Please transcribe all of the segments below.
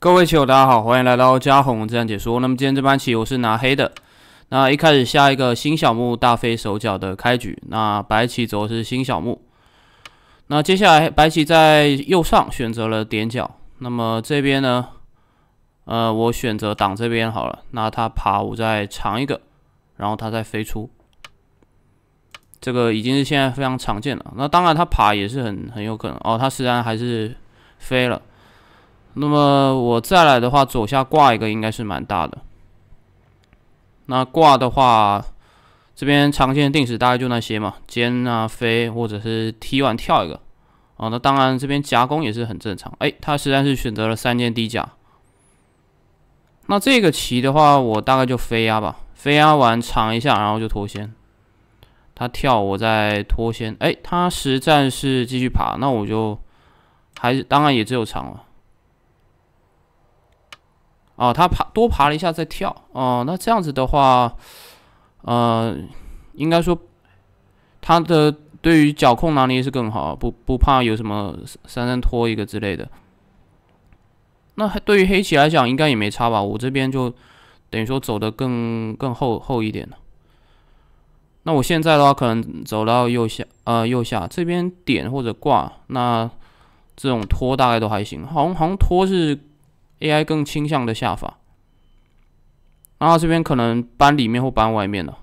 各位棋友，大家好，欢迎来到嘉宏这样解说。那么今天这盘棋我是拿黑的。那一开始下一个新小木大飞手脚的开局。那白棋走的是新小木。那接下来白棋在右上选择了点角。那么这边呢，呃，我选择挡这边好了。那他爬，我再长一个，然后他再飞出。这个已经是现在非常常见了。那当然他爬也是很很有可能哦。他虽然还是飞了。那么我再来的话，左下挂一个应该是蛮大的。那挂的话，这边常见的定式大概就那些嘛，尖啊飞或者是踢完跳一个。哦，那当然这边夹攻也是很正常。哎，他实在是选择了三尖低甲。那这个棋的话，我大概就飞压吧，飞压完长一下，然后就脱先。他跳，我再脱先。哎，他实战是继续爬，那我就还是当然也只有长了。哦，他爬多爬了一下再跳，哦，那这样子的话，呃，应该说他的对于脚控能力是更好，不不怕有什么三三拖一个之类的。那对于黑棋来讲，应该也没差吧？我这边就等于说走的更更厚厚一点了。那我现在的话，可能走到右下呃右下这边点或者挂，那这种拖大概都还行，好像好像拖是。AI 更倾向的下法，然后这边可能搬里面或搬外面了。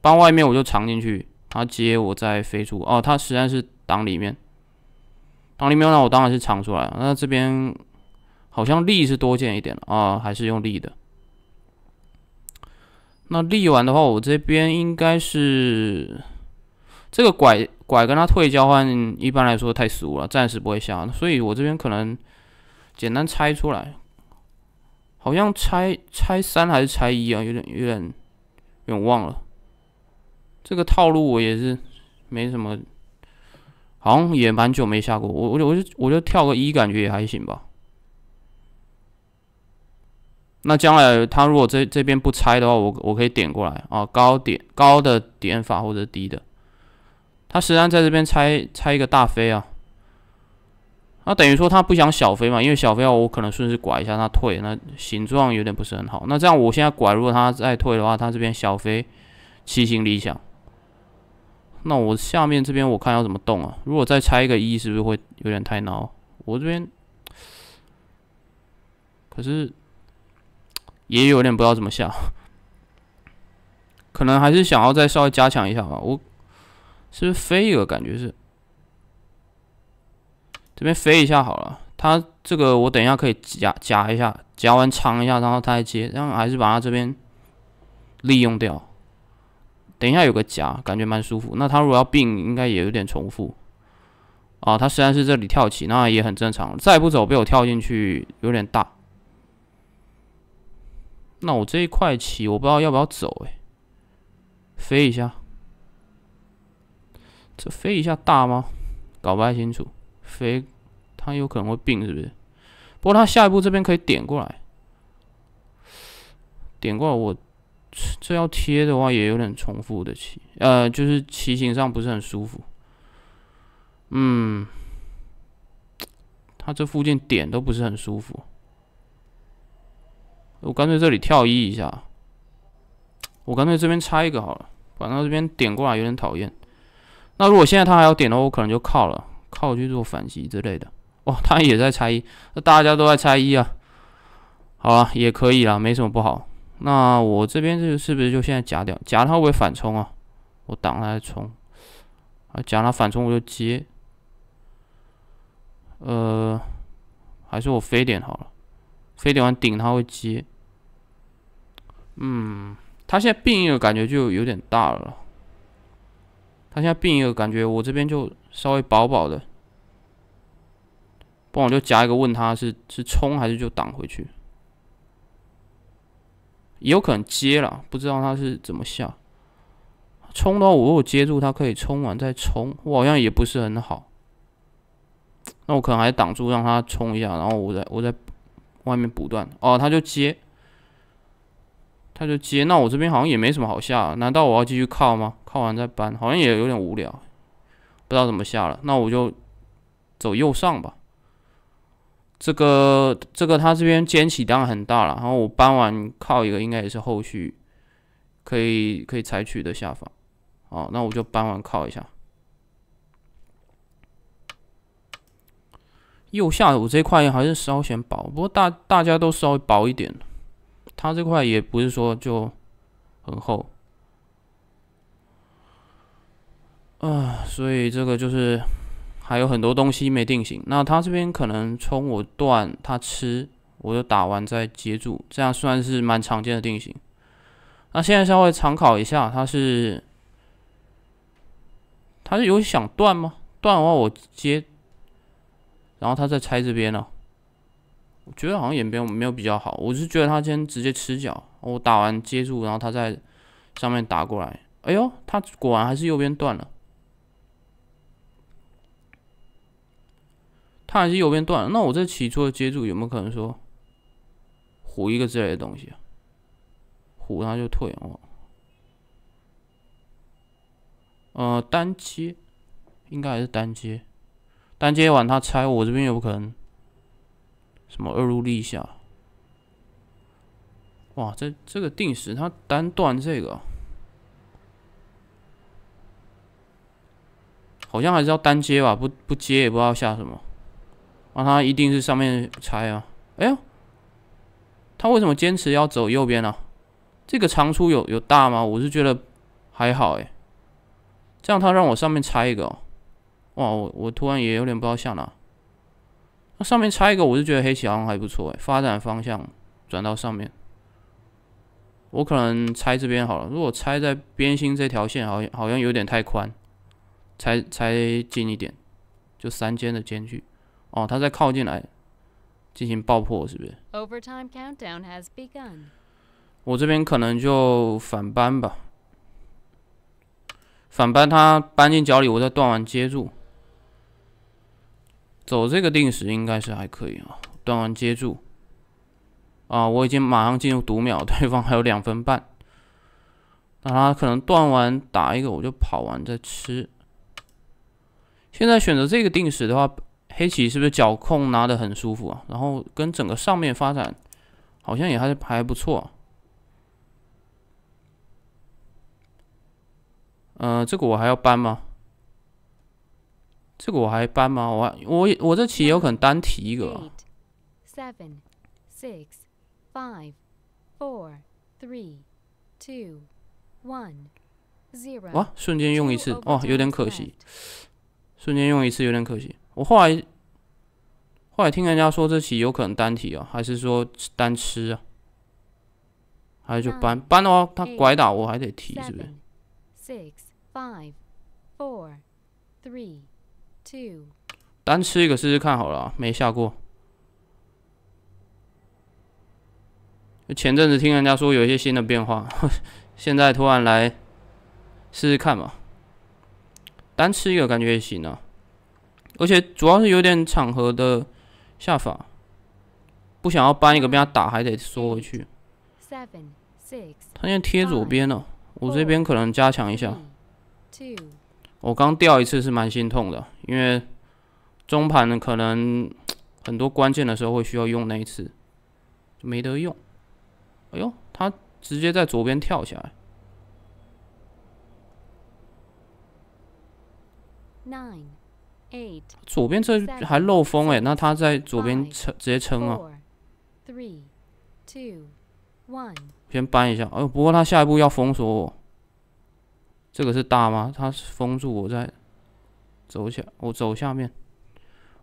搬外面我就藏进去，他接我再飞出。哦，他实在是挡里面，挡里面那我当然是藏出来。那这边好像力是多见一点啊，还是用力的。那力完的话，我这边应该是这个拐拐跟他退交换，一般来说太俗了，暂时不会下。所以我这边可能简单拆出来。好像拆拆三还是拆一啊？有点有点有点忘了。这个套路我也是没什么，好像也蛮久没下过。我我就我就我就跳个一，感觉也还行吧。那将来他如果这这边不拆的话，我我可以点过来啊，高点高的点法或者低的。他实际上在这边拆拆一个大飞啊。那等于说他不想小飞嘛，因为小飞我可能顺势拐一下，他退，那形状有点不是很好。那这样我现在拐，如果他再退的话，他这边小飞骑行理想。那我下面这边我看要怎么动啊？如果再拆一个一，是不是会有点太孬？我这边可是也有点不知道怎么下，可能还是想要再稍微加强一下吧。我是不是飞一个感觉是？这边飞一下好了，他这个我等一下可以夹夹一下，夹完藏一下，然后他来接，然后还是把他这边利用掉。等一下有个夹，感觉蛮舒服。那他如果要并，应该也有点重复啊。他虽然是这里跳起，那也很正常。再不走被我跳进去有点大。那我这一块棋我不知道要不要走哎，飞一下。这飞一下大吗？搞不太清楚。飞，他有可能会并是不是？不过他下一步这边可以点过来，点过来我这要贴的话也有点重复的棋，呃，就是棋形上不是很舒服。嗯，他这附近点都不是很舒服，我干脆这里跳一一下，我干脆这边拆一个好了，反正这边点过来有点讨厌。那如果现在他还要点的话，我可能就靠了。靠去做反击之类的哦，他也在猜一，那大家都在猜一啊。好啊，也可以啦，没什么不好。那我这边这个是不是就现在夹掉？夹他不会反冲啊，我挡他冲啊，夹他反冲我就接。呃，还是我飞点好了，飞点完顶他会接。嗯，他现在变异的感觉就有点大了。他现在病一个感觉，我这边就。稍微薄薄的，不然我就夹一个问他是是冲还是就挡回去，也有可能接了，不知道他是怎么下。冲的话，我如果接住，他可以冲完再冲，我好像也不是很好。那我可能还挡住让他冲一下，然后我再我再外面补断。哦，他就接，他就接。那我这边好像也没什么好下，难道我要继续靠吗？靠完再搬，好像也有点无聊。不知道怎么下了，那我就走右上吧。这个这个，它这边肩起量很大了，然后我搬完靠一个，应该也是后续可以可以采取的下法。哦，那我就搬完靠一下。右下我这块还是稍显薄，不过大大家都稍微薄一点，它这块也不是说就很厚。啊，所以这个就是还有很多东西没定型。那他这边可能冲我断，他吃，我就打完再接住，这样算是蛮常见的定型。那现在稍微参考一下，他是他是有想断吗？断的话我接，然后他再拆这边呢？我觉得好像右边没有比较好，我是觉得他先直接吃脚，我打完接住，然后他在上面打过来。哎呦，他果然还是右边断了。它还是右边断了，那我这起的接住有没有可能说，虎一个之类的东西啊？虎，它就退啊。呃，单接，应该还是单接。单接完他拆，我这边也不可能。什么二路立下？哇，这这个定时他单断这个，好像还是要单接吧？不不接也不知道下什么。那他一定是上面拆啊！哎呀，他为什么坚持要走右边呢？这个长出有有大吗？我是觉得还好哎。这样他让我上面拆一个，哦，哇，我我突然也有点不知道下哪。那上面拆一个，我是觉得黑棋好像还不错哎，发展方向转到上面。我可能拆这边好了，如果拆在边心这条线，好像好像有点太宽，拆拆近一点，就三间的间距。哦，他在靠近来，进行爆破是不是？overtime countdown has begun。我这边可能就反搬吧，反搬他搬进脚里，我再断完接住，走这个定时应该是还可以啊。断完接住，啊，我已经马上进入读秒，对方还有两分半，那他可能断完打一个，我就跑完再吃。现在选择这个定时的话。黑棋是不是脚控拿的很舒服啊？然后跟整个上面发展好像也还是还不错。嗯，这个我还要搬吗？这个我还搬吗？我我我这棋有可能单提一个。seven, six, five, four, three, two, one, zero。哇！瞬间用一次，哦，有点可惜。瞬间用一次，有点可惜。我后来，后来听人家说这棋有可能单提啊，还是说单吃啊？还是就搬搬的话，他拐打我还得提是不是？s i x five, four, three, two. 单吃一个试试看好了，没下过。前阵子听人家说有一些新的变化，现在突然来试试看嘛。单吃一个感觉也行啊。而且主要是有点场合的下法，不想要搬一个被他打，还得缩回去。Seven, six. 他现在贴左边了，我这边可能加强一下。Two. 我刚掉一次是蛮心痛的，因为中盘可能 很多关键的时候会需要用那一次，就没得用。哎呦，他直接在左边跳下来。Nine. 左边车还漏风哎，那他在左边撑直接撑啊。Three, two, one. 先搬一下，哦，不过他下一步要封锁我。这个是大吗？他封住我在走下，我走下面。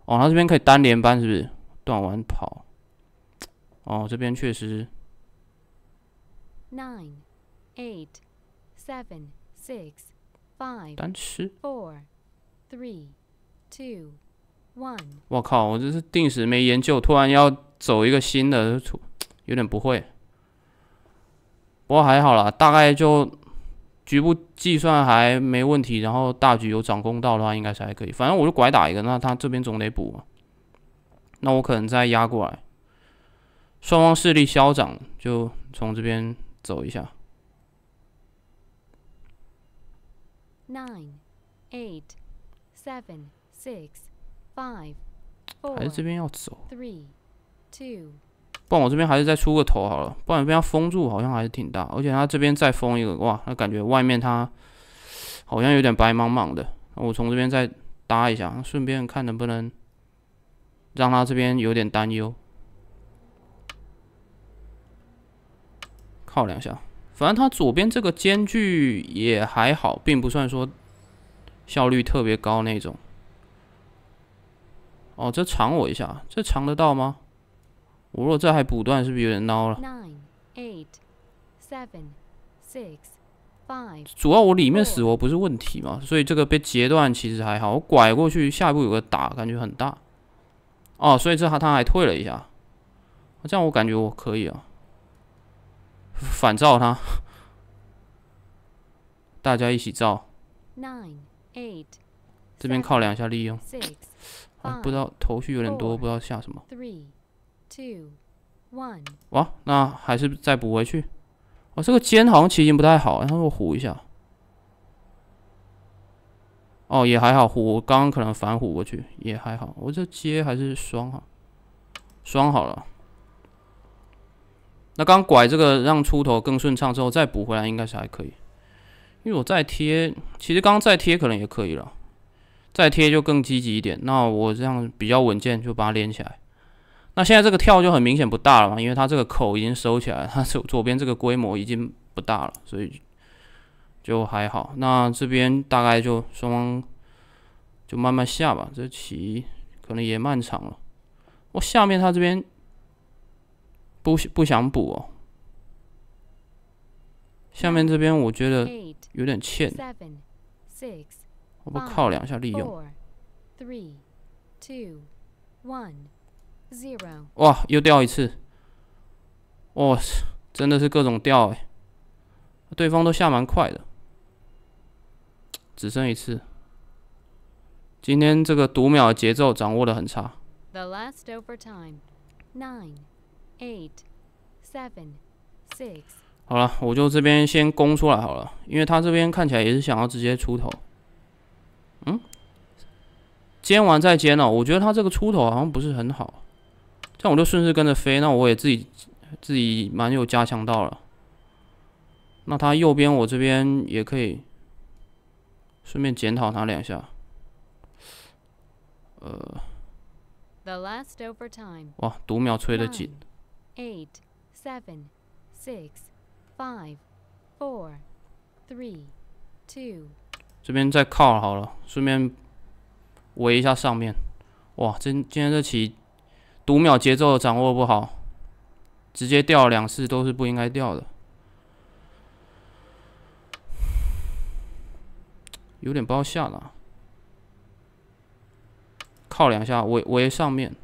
哦，他这边可以单连搬是不是？断完跑。哦，这边确实。Nine, eight, seven, six, five. Four, three. Two, one。我靠，我这是定时没研究，突然要走一个新的，有点不会。不过还好啦，大概就局部计算还没问题，然后大局有掌控到的话，应该是还可以。反正我就拐打一个，那他这边总得补嘛。那我可能再压过来，双方势力消长，就从这边走一下。Nine, eight, seven. Six, five, four, three, two，不然我这边还是再出个头好了，不然这边要封住，好像还是挺大。而且他这边再封一个，哇，那感觉外面它好像有点白茫茫的。我从这边再搭一下，顺便看能不能让他这边有点担忧，靠两下。反正他左边这个间距也还好，并不算说效率特别高那种。哦，这藏我一下，这藏得到吗？我若这还补断，是不是有点孬了？主要我里面死活不是问题嘛，所以这个被截断其实还好。我拐过去下一步有个打，感觉很大。哦，所以这他他还退了一下，这样我感觉我可以啊。反照他，大家一起造。这边靠两下利用。不知道头绪有点多，不知道下什么。Three, two, one。哇，那还是再补回去。我这个肩好像骑行不太好，然后我虎一下。哦，也还好，虎。我刚刚可能反虎过去，也还好。我这接还是双哈，双好了。那刚拐这个让出头更顺畅之后，再补回来应该是还可以。因为我再贴，其实刚刚再贴可能也可以了。再贴就更积极一点，那我这样比较稳健，就把它连起来。那现在这个跳就很明显不大了嘛，因为它这个口已经收起来，它左左边这个规模已经不大了，所以就还好。那这边大概就双方就慢慢下吧，这棋可能也漫长了。我下面他这边不不想补哦，下面这边我觉得有点欠。我靠，两下利用。哇，又掉一次。哇真的是各种掉哎。对方都下蛮快的。只剩一次。今天这个读秒节奏掌握的很差。The last overtime. Nine, eight, seven, six. 好了，我就这边先攻出来好了，因为他这边看起来也是想要直接出头。嗯，接完再煎呢？我觉得它这个出头好像不是很好，这样我就顺势跟着飞，那我也自己自己蛮有加强到了。那它右边我这边也可以顺便检讨它两下。呃，The last overtime。哇，读秒催得紧。Eight, seven, six, five, four, three, two. 这边再靠好了，顺便围一下上面。哇，今今天这棋读秒节奏掌握不好，直接掉两次都是不应该掉的，有点不好下了。靠两下，围围上面，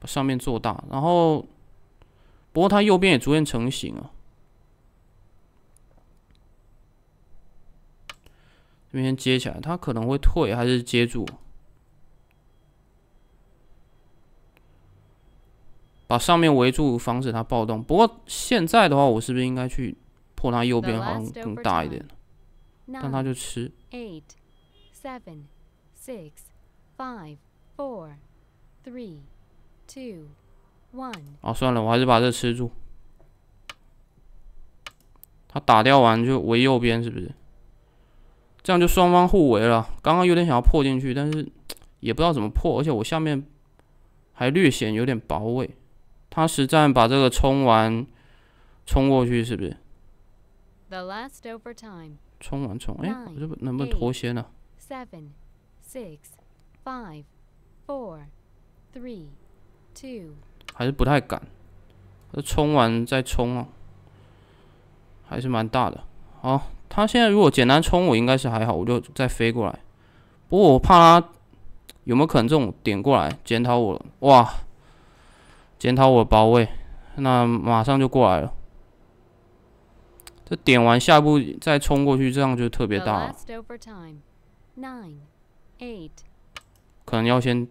把上面做大。然后，不过它右边也逐渐成型啊。这边接起来，他可能会退还是接住？把上面围住，防止它暴动。不过现在的话，我是不是应该去破它右边？好像更大一点，但他就吃。八、七、六、五、四、三、二、一。啊，算了，我还是把这吃住。他打掉完就围右边，是不是？这样就双方互围了。刚刚有点想要破进去，但是 也不知道怎么破。而且我下面还略显有点薄位。他实战把这个冲完冲过去，是不是？The last overtime. 冲完冲，哎，我这不能不能脱鞋呢？Seven, six, five, four, three, two. 还是不太敢，要冲完再冲啊，还是蛮大的，好。他现在如果简单冲我，应该是还好，我就再飞过来。不过我怕他有没有可能这种点过来检讨我？了，哇，检讨我的包位，那马上就过来了。这点完下一步再冲过去，这样就特别大。了。可能要先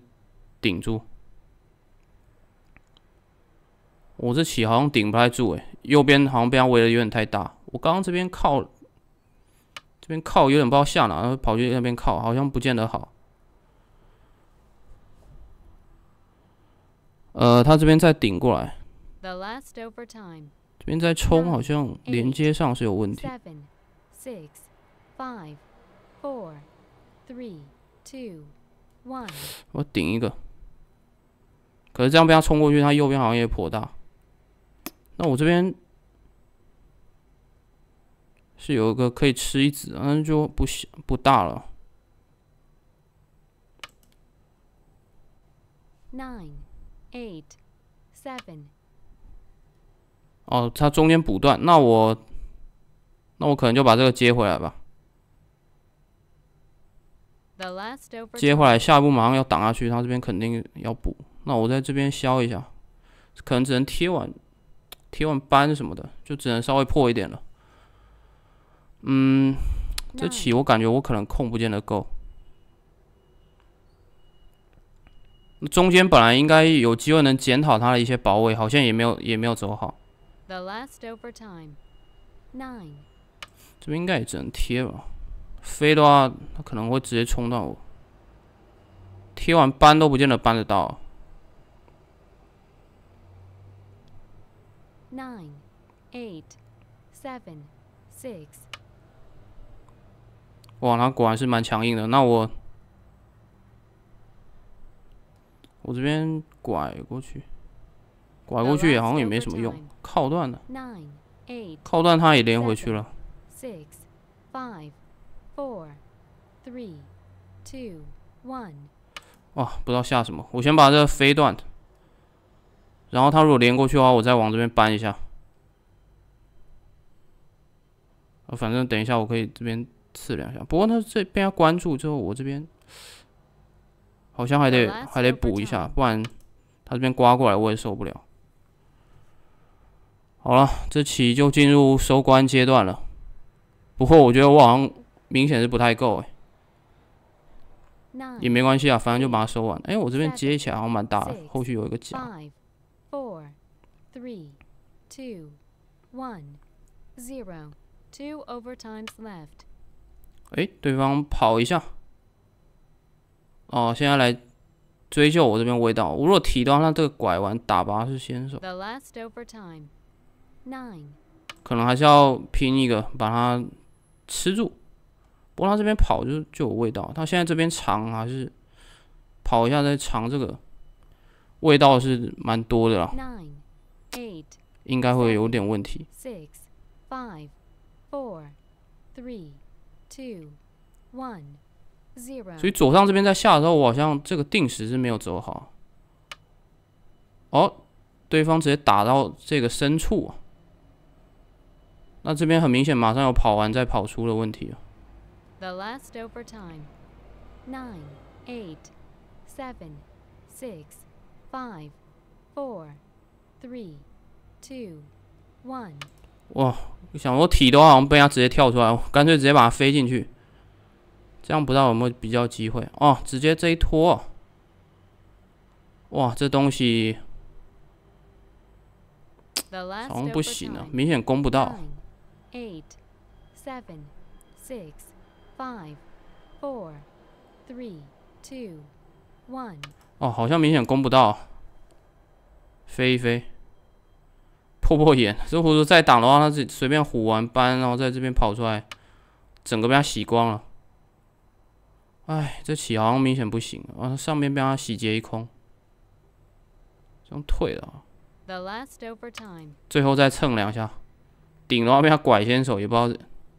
顶住。我这起好像顶不太住，哎，右边好像被他围的有点太大。我刚刚这边靠。这边靠有点不知道下哪，然后跑去那边靠，好像不见得好。呃，他这边再顶过来，这边再冲，好像连接上是有问题。我顶一个，可是这样被他冲过去，他右边好像也颇大。那我这边。是有一个可以吃一子，那就不行，不大了。Nine, eight, seven. 哦，它中间补断，那我，那我可能就把这个接回来吧。The last over. 接回来，下一步马上要挡下去，他这边肯定要补。那我在这边削一下，可能只能贴完，贴完斑什么的，就只能稍微破一点了。嗯，这棋我感觉我可能控不见得够。那中间本来应该有机会能检讨他的一些保位，好像也没有也没有走好。The last overtime, nine。这边应该也只能贴吧，飞的话他可能会直接冲到我。贴完搬都不见得搬得到。Nine, eight, seven, six. 哇，他果然是蛮强硬的。那我，我这边拐过去，拐过去也好像也没什么用，靠断的。靠断，他也连回去了。哇，不知道下什么。我先把这飞断，然后他如果连过去的话，我再往这边搬一下。反正等一下，我可以这边。试两下，不过他这边要关注之后，我这边好像还得还得补一下，不然他这边刮过来我也受不了。好了，这期就进入收官阶段了。不过我觉得我好像明显是不太够哎，也没关系啊，反正就把它收完。哎，我这边接起来好像蛮大，的，后续有一个奖。哎，对方跑一下，哦，现在来追究我这边味道。我如果提到他这个拐弯打八是先手，可能还是要拼一个把它吃住。不过他这边跑就就有味道，他现在这边长还是跑一下再长这个味道是蛮多的啦。Nine, eight，应该会有点问题。Six, five, four, three. 所以左上这边在下的时候，我好像这个定时是没有走好。哦，对方直接打到这个深处，那这边很明显马上有跑完再跑出的问题 one. 哇，想说体的话，我们被它直接跳出来，干脆直接把它飞进去，这样不知道有没有比较机会哦。直接这一拖，哇，这东西像不行了，明显攻不到。Eight, seven, six, five, four, three, two, one。哦，好像明显攻不到，飞一飞。破破眼，这胡子再挡的话，他己随便虎完斑，然后在这边跑出来，整个被他洗光了。哎，这起好像明显不行啊，上面被他洗劫一空，这样退了。The last overtime，最后再蹭两下，顶的话被他拐先手，也不知道，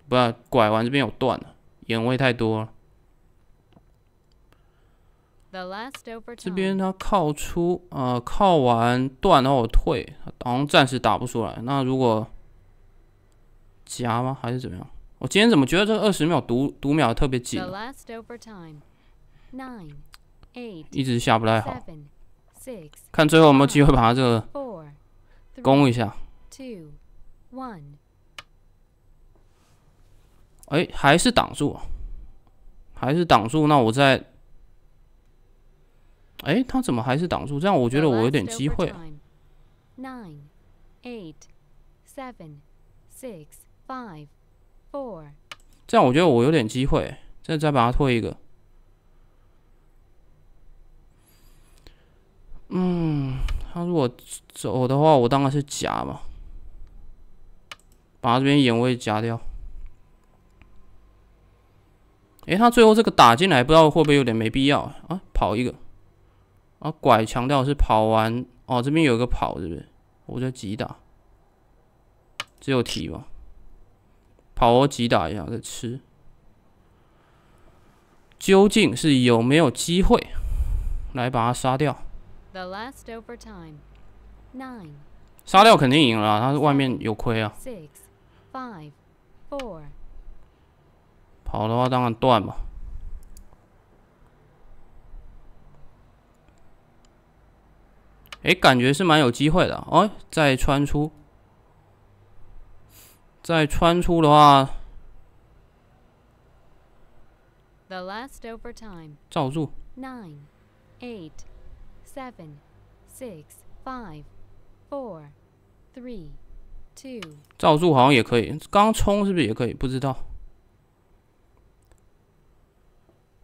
不知道拐完这边有断了，眼位太多了。这边他靠出呃，靠完断，然后我退，然后暂时打不出来。那如果夹吗？还是怎么样？我今天怎么觉得这二十秒读读秒特别紧？The last overtime nine eight 一直下不太好，看最后有没有机会把它这个攻一下。哎，还是挡住，还是挡住。那我再。哎，他怎么还是挡住？这样我觉得我有点机会。Nine, seven, eight, six, five, four。这样我觉得我有点机会，再再把它推一个。嗯，他如果走的话，我当然是夹嘛，把他这边眼位夹掉。哎，他最后这个打进来，不知道会不会有点没必要啊？跑一个。啊，拐强调是跑完哦，这边有一个跑，是不是我在击打？只有提吗？跑我击打一下，再吃，究竟是有没有机会来把他杀掉杀掉肯定赢了，他是外面有亏啊。Six, five, four。跑的话当然断嘛。哎，感觉是蛮有机会的哦。再穿出，再穿出的话，The last overtime。罩住。Nine, eight, seven, six, five, four, three, two。罩住好像也可以，刚冲是不是也可以？不知道。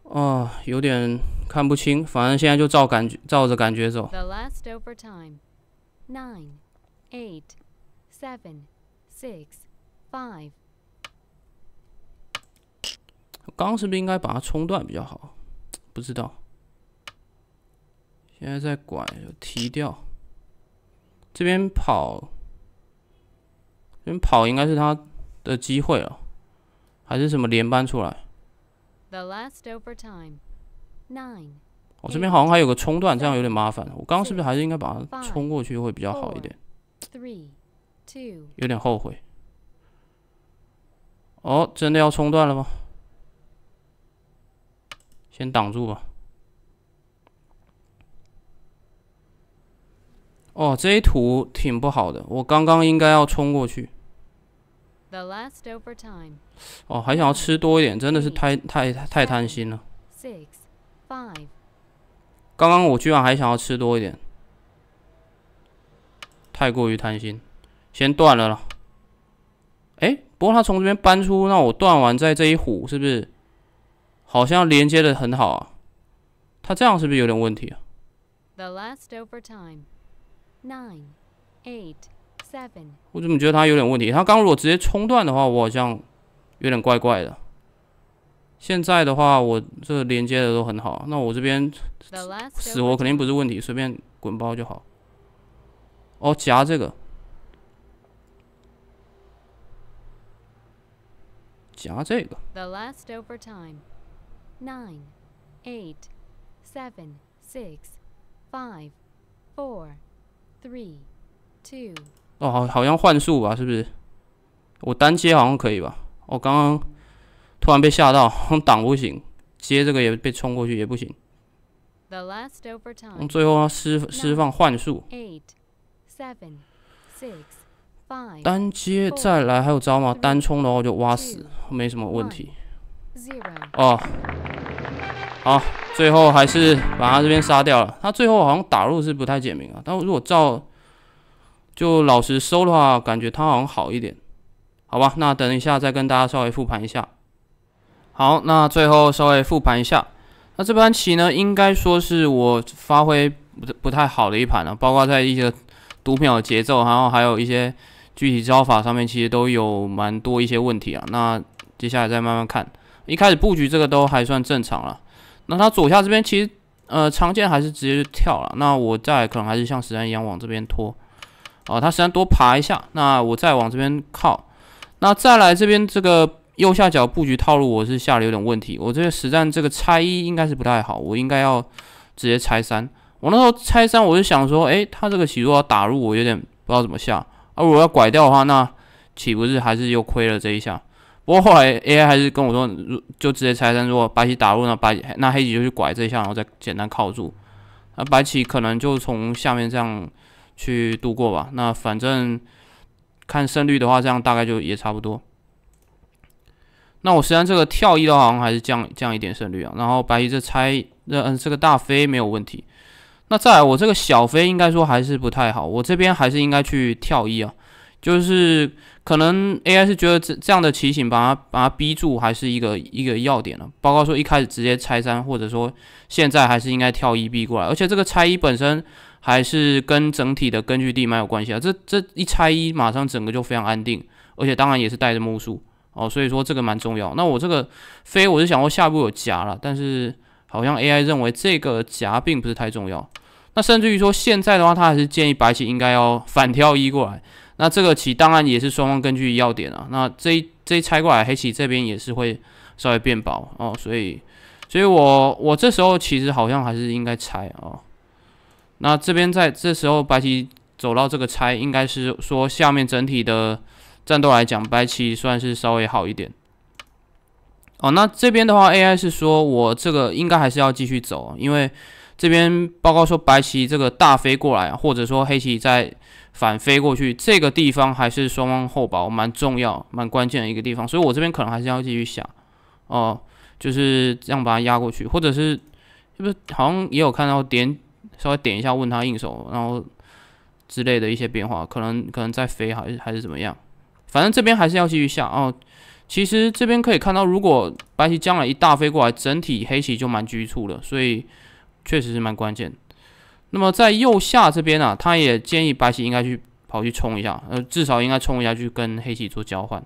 啊，有点。看不清，反正现在就照感觉，照着感觉走。刚是不是应该把它冲断比较好？不知道。现在在拐，踢掉。这边跑，这边跑应该是他的机会哦，还是什么？The l a i 出来？Nine，我这边好像还有个冲断，这样有点麻烦。我刚刚是不是还是应该把它冲过去会比较好一点？Three, two，有点后悔。哦，真的要冲断了吗？先挡住吧。哦，这一图挺不好的。我刚刚应该要冲过去。The last overtime。哦，还想要吃多一点，真的是太太太贪心了。Five。刚刚我居然还想要吃多一点，太过于贪心，先断了了。哎，不过他从这边搬出，那我断完在这一虎是不是好像连接的很好啊？他这样是不是有点问题啊？The last overtime. Nine, eight, seven. 我怎么觉得他有点问题？他刚如果直接冲断的话，我好像有点怪怪的。现在的话，我这连接的都很好，那我这边死活肯定不是问题，随便滚包就好。哦，夹这个，夹这个。The last overtime. Nine, eight, seven, six, five, four, three, two. 哦，好好像换数吧？是不是？我单接好像可以吧？哦，刚刚。突然被吓到，挡不行，接这个也被冲过去也不行。最后他释释放幻术，单接再来还有招吗？单冲的话就挖死，没什么问题。哦，好，最后还是把他这边杀掉了。他最后好像打入是不太简明啊，但如果照就老实收的话，感觉他好像好一点。好吧，那等一下再跟大家稍微复盘一下。好，那最后稍微复盘一下，那这盘棋呢，应该说是我发挥不不太好的一盘了，包括在一些读秒节奏，然后还有一些具体招法上面，其实都有蛮多一些问题啊。那接下来再慢慢看，一开始布局这个都还算正常了。那他左下这边其实呃常见还是直接就跳了，那我再可能还是像十三一样往这边拖，哦。他十三多爬一下，那我再往这边靠，那再来这边这个。右下角布局套路我是下的有点问题，我这个实战这个拆一应该是不太好，我应该要直接拆三。我那时候拆三，我就想说，哎，他这个棋路要打入，我有点不知道怎么下。而如果要拐掉的话，那岂不是还是又亏了这一下？不过后来 AI 还是跟我说，如就直接拆三，如果白棋打入，那白那黑棋就去拐这一下，然后再简单靠住。那白棋可能就从下面这样去度过吧。那反正看胜率的话，这样大概就也差不多。那我虽然这个跳一的话，好像还是降降一点胜率啊。然后白棋这拆，嗯，这个大飞没有问题。那再来我这个小飞，应该说还是不太好。我这边还是应该去跳一啊，就是可能 AI 是觉得这这样的棋形把它把它逼住，还是一个一个要点了。包括说一开始直接拆三，或者说现在还是应该跳一逼过来。而且这个拆一本身还是跟整体的根据地蛮有关系啊。这这一拆一，马上整个就非常安定，而且当然也是带着目数。哦，所以说这个蛮重要。那我这个飞，我是想说下部有夹了，但是好像 AI 认为这个夹并不是太重要。那甚至于说现在的话，他还是建议白棋应该要反跳一过来。那这个棋当然也是双方根据要点啊。那这这一拆过来，黑棋这边也是会稍微变薄哦。所以，所以我我这时候其实好像还是应该拆啊。那这边在这时候白棋走到这个拆，应该是说下面整体的。战斗来讲，白棋算是稍微好一点。哦，那这边的话，AI 是说我这个应该还是要继续走，因为这边报告说白棋这个大飞过来，或者说黑棋在反飞过去，这个地方还是双方后保蛮重要、蛮关键的一个地方，所以我这边可能还是要继续下，哦，就是这样把它压过去，或者是是不是好像也有看到点稍微点一下问他应手，然后之类的一些变化，可能可能在飞还是还是怎么样。反正这边还是要继续下哦。其实这边可以看到，如果白棋将来一大飞过来，整体黑棋就蛮局促的，所以确实是蛮关键。那么在右下这边啊，他也建议白棋应该去跑去冲一下，呃，至少应该冲一下去跟黑棋做交换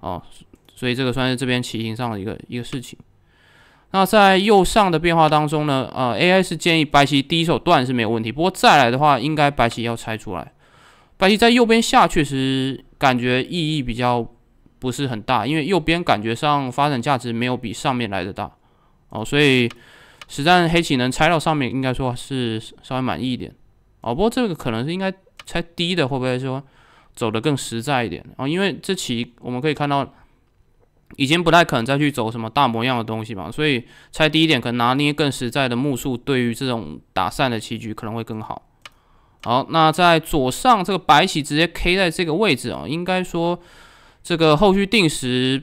啊。所以这个算是这边棋形上的一个一个事情。那在右上的变化当中呢，啊，AI 是建议白棋第一手断是没有问题，不过再来的话，应该白棋要拆出来。白棋在右边下确实。感觉意义比较不是很大，因为右边感觉上发展价值没有比上面来的大哦，所以实战黑棋能拆到上面，应该说是稍微满意一点哦。不过这个可能是应该拆低的，会不会说走的更实在一点哦？因为这棋我们可以看到已经不太可能再去走什么大模样的东西嘛，所以拆低一点可能拿捏更实在的目数，对于这种打散的棋局可能会更好。好，那在左上这个白棋直接 K 在这个位置啊，应该说这个后续定时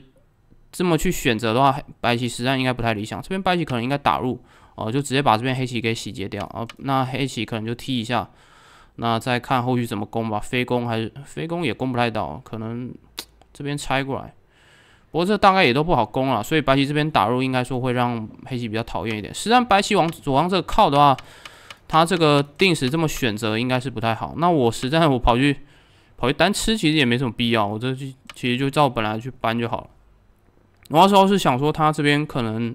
这么去选择的话，白棋实战应该不太理想。这边白棋可能应该打入哦，就直接把这边黑棋给洗劫掉啊。那黑棋可能就踢一下，那再看后续怎么攻吧。飞攻还是飞攻也攻不太到，可能这边拆过来。不过这大概也都不好攻了，所以白棋这边打入应该说会让黑棋比较讨厌一点。实战白棋往左往这靠的话。他这个定时这么选择应该是不太好。那我实在我跑去跑去单吃，其实也没什么必要。我这去其实就照本来去搬就好了。我那时候是想说，他这边可能，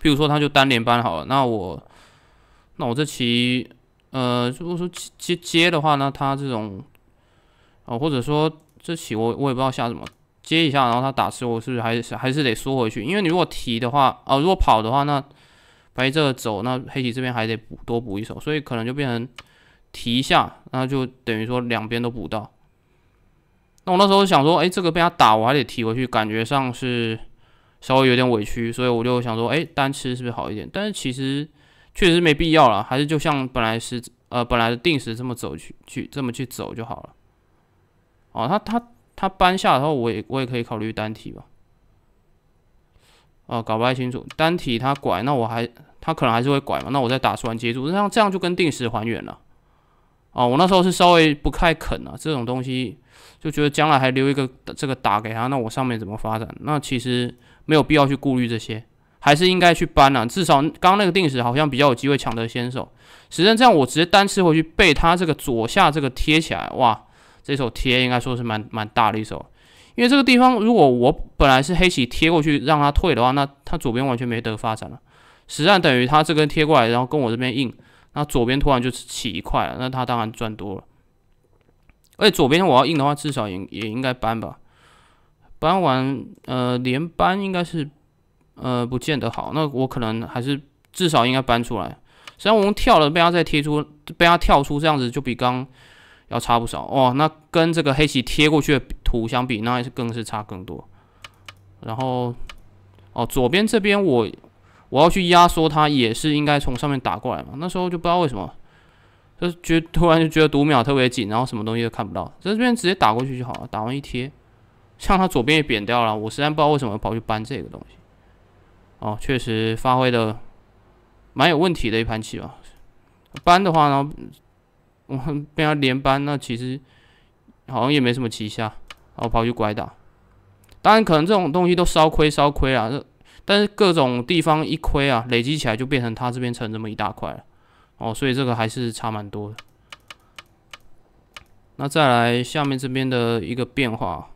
比如说他就单连搬好了。那我那我这期呃，如果说接接的话呢，他这种啊，或者说这期我我也不知道下什么接一下，然后他打吃，我是不是还是还是得缩回去？因为你如果提的话，啊，如果跑的话那。没这个走，那黑棋这边还得补多补一手，所以可能就变成提一下，那就等于说两边都补到。那我那时候想说，哎，这个被他打，我还得提回去，感觉上是稍微有点委屈，所以我就想说，哎，单吃是不是好一点？但是其实确实没必要了，还是就像本来是呃本来定时这么走去去这么去走就好了。哦，他他他搬下的话，我也我也可以考虑单提吧。哦，搞不太清楚，单体他拐，那我还。他可能还是会拐嘛，那我再打出来接住，这样这样就跟定时还原了。啊，我那时候是稍微不太肯啊，这种东西就觉得将来还留一个这个打给他，那我上面怎么发展？那其实没有必要去顾虑这些，还是应该去搬了。至少刚那个定时好像比较有机会抢得先手。实际上这样我直接单吃回去，被他这个左下这个贴起来，哇，这手贴应该说是蛮蛮大的一手。因为这个地方如果我本来是黑棋贴过去让他退的话，那他左边完全没得发展了。实战等于他这根贴过来，然后跟我这边硬，那左边突然就起一块，了，那他当然赚多了。而且左边我要硬的话，至少也也应该搬吧。搬完，呃，连搬应该是，呃，不见得好。那我可能还是至少应该搬出来。虽然我们跳了，被他再贴出，被他跳出这样子，就比刚要差不少哦。那跟这个黑棋贴过去的图相比，那还是更是差更多。然后，哦，左边这边我。我要去压缩它，也是应该从上面打过来嘛？那时候就不知道为什么，就觉突然就觉得读秒特别紧，然后什么东西都看不到。这边直接打过去就好了，打完一贴，像它左边也扁掉了。我实在不知道为什么跑去搬这个东西。哦，确实发挥的蛮有问题的一盘棋吧。搬的话呢，我被他连搬，那其实好像也没什么棋下。后跑去拐打，当然可能这种东西都稍亏，稍亏啊。但是各种地方一亏啊，累积起来就变成他这边成这么一大块了，哦，所以这个还是差蛮多的。那再来下面这边的一个变化，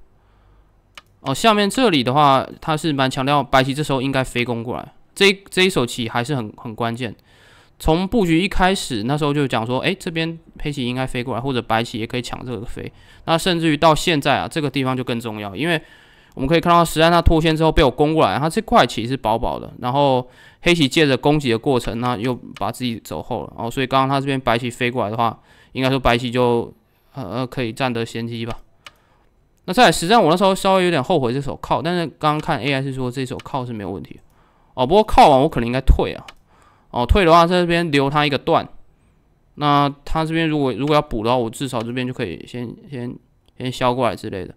哦，下面这里的话，他是蛮强调白棋这时候应该飞攻过来，这这一手棋还是很很关键。从布局一开始那时候就讲说，哎，这边黑棋应该飞过来，或者白棋也可以抢这个飞。那甚至于到现在啊，这个地方就更重要，因为。我们可以看到，实战他脱线之后被我攻过来，他这块其实是薄薄的，然后黑棋借着攻击的过程，那又把自己走后了，哦，所以刚刚他这边白棋飞过来的话，应该说白棋就呃可以占得先机吧。那在实战我那时候稍微有点后悔这手靠，但是刚刚看 AI 是说这手靠是没有问题哦。不过靠完我可能应该退啊，哦退的话在这边留他一个段，那他这边如果如果要补的话，我至少这边就可以先先先消过来之类的。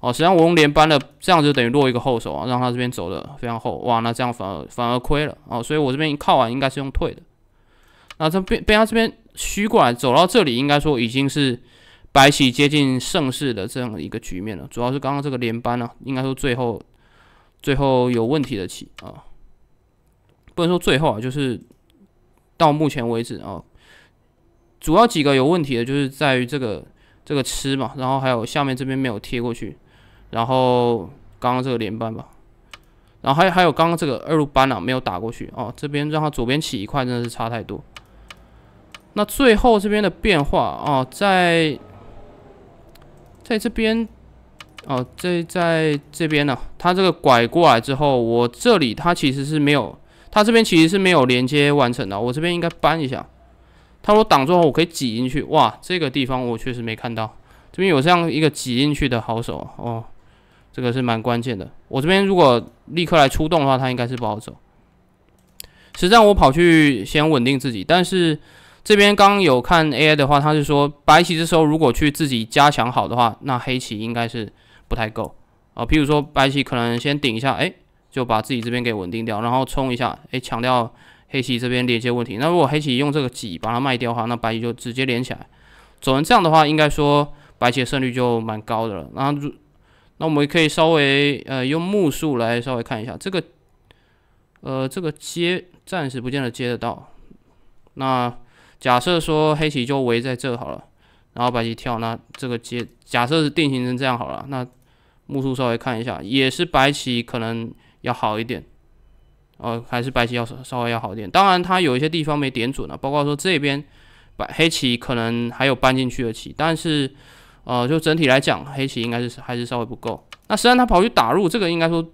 哦，实际上我用连扳的，这样就等于落一个后手啊，让他这边走的非常后，哇，那这样反而反而亏了哦。所以我这边一靠完，应该是用退的。那这被被他这边虚过来，走到这里，应该说已经是白棋接近盛世的这样一个局面了。主要是刚刚这个连扳呢，应该说最后最后有问题的棋啊，不能说最后啊，就是到目前为止啊，主要几个有问题的就是在于这个这个吃嘛，然后还有下面这边没有贴过去。然后刚刚这个连扳吧，然后还还有刚刚这个二路扳啊，没有打过去哦，这边让它左边起一块真的是差太多。那最后这边的变化哦，在，在这边哦，在在这边呢，它这个拐过来之后，我这里它其实是没有，它这边其实是没有连接完成的。我这边应该扳一下，它如果挡住，我可以挤进去。哇，这个地方我确实没看到，这边有这样一个挤进去的好手哦。这个是蛮关键的。我这边如果立刻来出动的话，它应该是不好走。实际上我跑去先稳定自己，但是这边刚有看 AI 的话，它是说白棋这时候如果去自己加强好的话，那黑棋应该是不太够啊。譬如说白棋可能先顶一下，哎，就把自己这边给稳定掉，然后冲一下，哎，强调黑棋这边连接问题。那如果黑棋用这个挤把它卖掉的话，那白棋就直接连起来，走成这样的话，应该说白棋胜率就蛮高的了。然后如那我们可以稍微呃用目数来稍微看一下这个，呃这个接暂时不见得接得到。那假设说黑棋就围在这好了，然后白棋跳，那这个接假设是定型成这样好了。那目数稍微看一下，也是白棋可能要好一点，哦还是白棋要稍微要好一点。当然它有一些地方没点准了，包括说这边白黑棋可能还有搬进去的棋，但是。呃，就整体来讲，黑棋应该是还是稍微不够。那虽然他跑去打入，这个应该说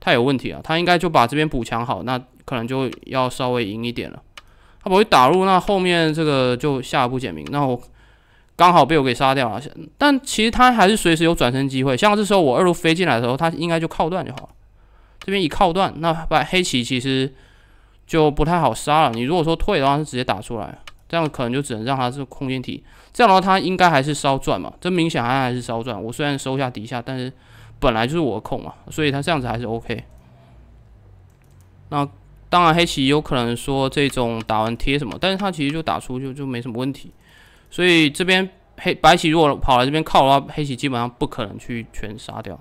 太有问题了。他应该就把这边补强好，那可能就要稍微赢一点了。他跑去打入，那后面这个就下一步简明，那我刚好被我给杀掉了。但其实他还是随时有转身机会，像这时候我二路飞进来的时候，他应该就靠断就好了。这边一靠断，那把黑棋其实就不太好杀了。你如果说退的话，是直接打出来，这样可能就只能让他这个空间体。这样的话，他应该还是稍赚嘛？这明显还还是稍赚。我虽然收下底下，但是本来就是我控嘛，所以他这样子还是 OK。那当然，黑棋有可能说这种打完贴什么，但是他其实就打出就就没什么问题。所以这边黑白棋如果跑来这边靠的话，黑棋基本上不可能去全杀掉。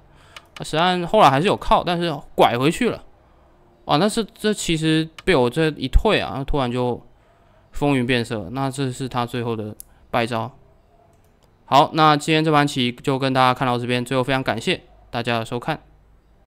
实际上后来还是有靠，但是拐回去了。哇，那是这其实被我这一退啊，突然就风云变色。那这是他最后的。一招。好，那今天这盘棋就跟大家看到这边。最后，非常感谢大家的收看。